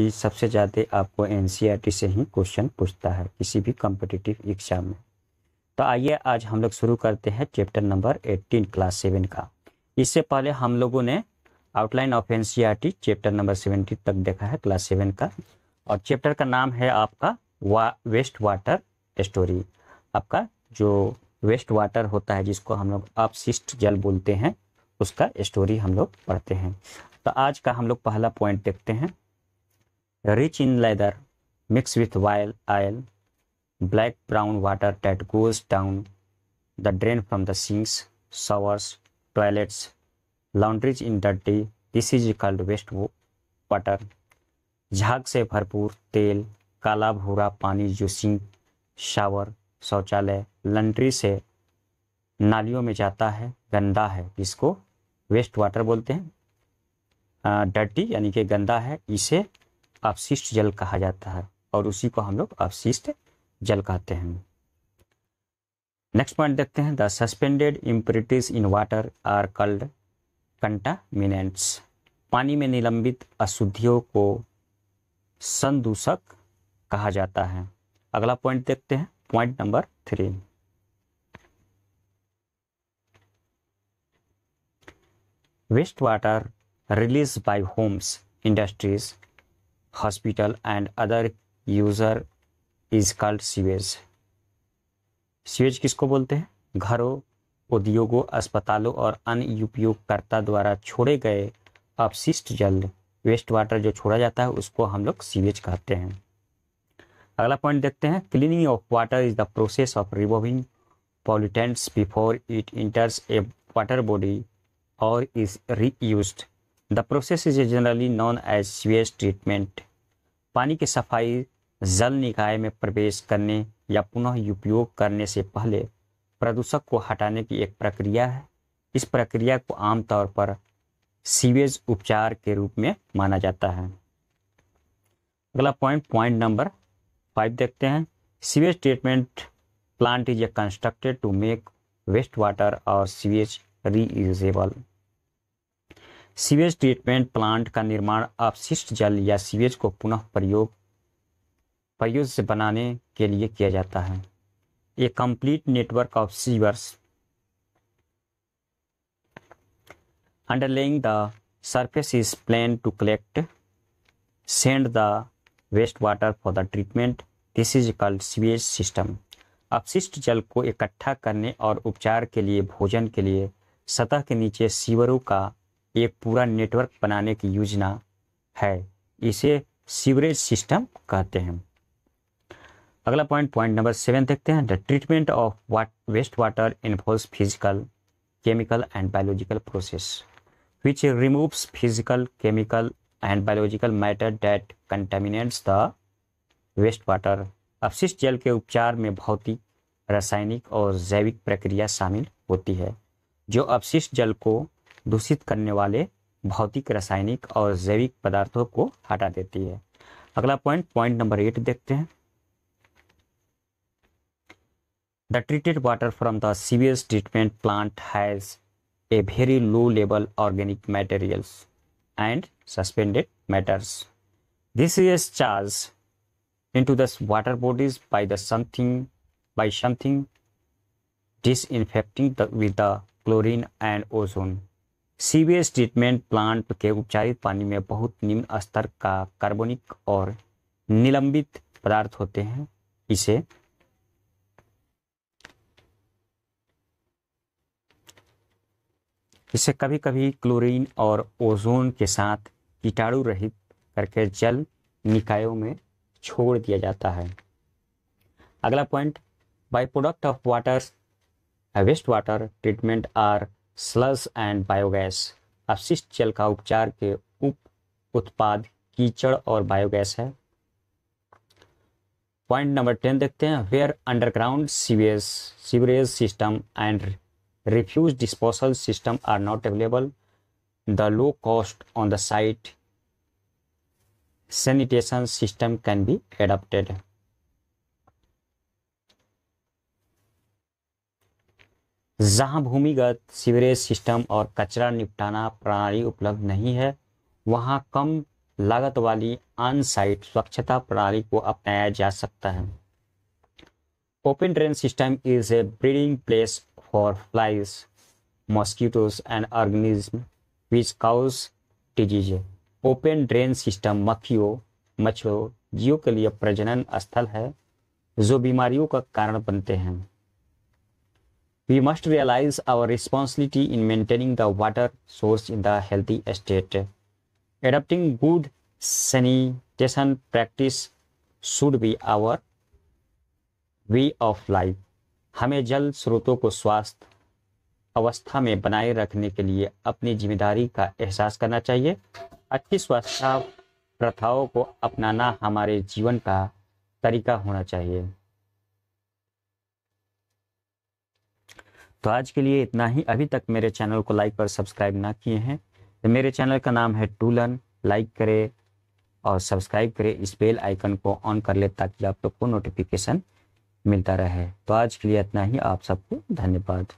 कि सबसे ज़्यादा आपको एन e से ही क्वेश्चन पूछता है किसी भी कॉम्पिटिटिव एग्जाम में तो आइए आज हम लोग शुरू करते हैं चैप्टर नंबर 18 क्लास सेवन का इससे पहले हम लोगों ने outline of an chapter number 70 तक देखा है क्लास सेवन का और चैप्टर का नाम है आपका वा वेस्ट वाटर स्टोरी आपका जो वेस्ट वाटर होता है जिसको हम लोग अपशिष्ट जल बोलते हैं उसका स्टोरी हम लोग पढ़ते हैं तो आज का हम लोग पहला पॉइंट देखते हैं rich in leather, mixed with oil, oil black brown water that goes down the drain from the sinks, showers, toilets, laundries in dirty. This is called waste water. झाग से भरपूर तेल काला भूरा पानी जो सिंक शावर शौचालय लंड्री से नालियों में जाता है गंदा है इसको वेस्ट वाटर बोलते हैं डर्टी यानी कि गंदा है इसे अपशिष्ट जल कहा जाता है और उसी को हम लोग अपशिष्ट जल कहते हैं नेक्स्ट पॉइंट देखते हैं the suspended impurities in water are called contaminants पानी में निलंबित अशुद्धियों को संदूषक कहा जाता है अगला पॉइंट देखते हैं point number three waste water release by homes industries hospital and other user is called sewage. Sewage किसको बोलते हैं घरों उद्योगों अस्पतालों और अन्य उपयोगकर्ता द्वारा छोड़े गए अपशिष्ट जल वेस्ट वाटर जो छोड़ा जाता है उसको हम लोग सीवेज कहते हैं अगला पॉइंट देखते हैं cleaning of water is the process of removing pollutants before it enters a water body और is reused the process is generally known as sewage treatment पानी की सफाई जल निकाय में प्रवेश करने या पुनः उपयोग करने से पहले प्रदूषक को हटाने की एक प्रक्रिया है इस प्रक्रिया को आमतौर पर सीवेज उपचार के रूप में माना जाता है अगला पॉइंट पॉइंट नंबर फाइव देखते हैं sewage treatment plant is a constructed to make waste water और sewage reusable sewage treatment plant का निर्माण अपशिष्ट जल या सीवेज को पुनः प्रयोग से बनाने के लिए किया जाता है a complete network of sewers the surface is plan to collect send the waste water for the treatment this is called sewage system अपशिष्ट जल को इकट्ठा करने और उपचार के लिए भोजन के लिए सतह के नीचे सीवरों का एक पूरा नेटवर्क बनाने की योजना है इसे सीवरेज सिस्टम कहते हैं अगला पॉइंट पॉइंट नंबर सेवन देखते हैं the treatment of what waste water involve physical chemical and biological process which removes physical chemical and biological matter that contaminates the waste water अपशिष्ट जल के उपचार में भौतिक रासायनिक और जैविक प्रक्रिया शामिल होती है जो अपशिष्ट जल को दूषित करने वाले भौतिक रासायनिक और जैविक पदार्थों को हटा देती है अगला पॉइंट पॉइंट नंबर एट देखते हैं the treated water from the sewage treatment plant has a very low level organic materials and suspended matters this is charge into this water bodies by the something by something disinfecting with the chlorine and ozone sewage treatment plant के उपचारित पानी में बहुत निम्न स्तर का कार्बनिक और निलंबित पदार्थ होते हैं इसे इसे कभी कभी क्लोरीन और ओजोन के साथ कीटाणु रहित करके जल निकायों में छोड़ दिया जाता है अगला point byproduct of water waste water treatment are sludge and biogas अपशिष्ट जल का उपचार के उप उत्पाद कीचड़ और बायोगैस है पॉइंट नंबर टेन देखते हैं where underground sewage sewerage system and refuse disposal system are not available the low cost on the site system can be adopted है जहां भूमिगत सीवरेज सिस्टम और कचरा निपटाना प्रणाली उपलब्ध नहीं है वहां कम लागत वाली ऑन साइट स्वच्छता प्रणाली को अपनाया जा सकता है open drain system is a breeding place for flies mosquitoes and organism which cause disease open drain system मक्खियों मच्छरों जीव के लिए प्रजनन स्थल है जो बीमारियों का कारण बनते हैं We must realize our responsibility in maintaining the water source in the healthy state. Adopting good sanitation practice should be our way of life हमें जल स्रोतों को स्वास्थ्य अवस्था में बनाए रखने के लिए अपनी जिम्मेदारी का एहसास करना चाहिए अच्छी स्वास्थ्य प्रथाओं को अपनाना हमारे जीवन का तरीका होना चाहिए तो आज के लिए इतना ही अभी तक मेरे चैनल को लाइक और सब्सक्राइब ना किए हैं तो मेरे चैनल का नाम है टू लर्न लाइक करें और सब्सक्राइब करें इस बेल आइकन को ऑन कर ले ताकि आप लोग को नोटिफिकेशन मिलता रहे तो आज के लिए इतना ही आप सबको धन्यवाद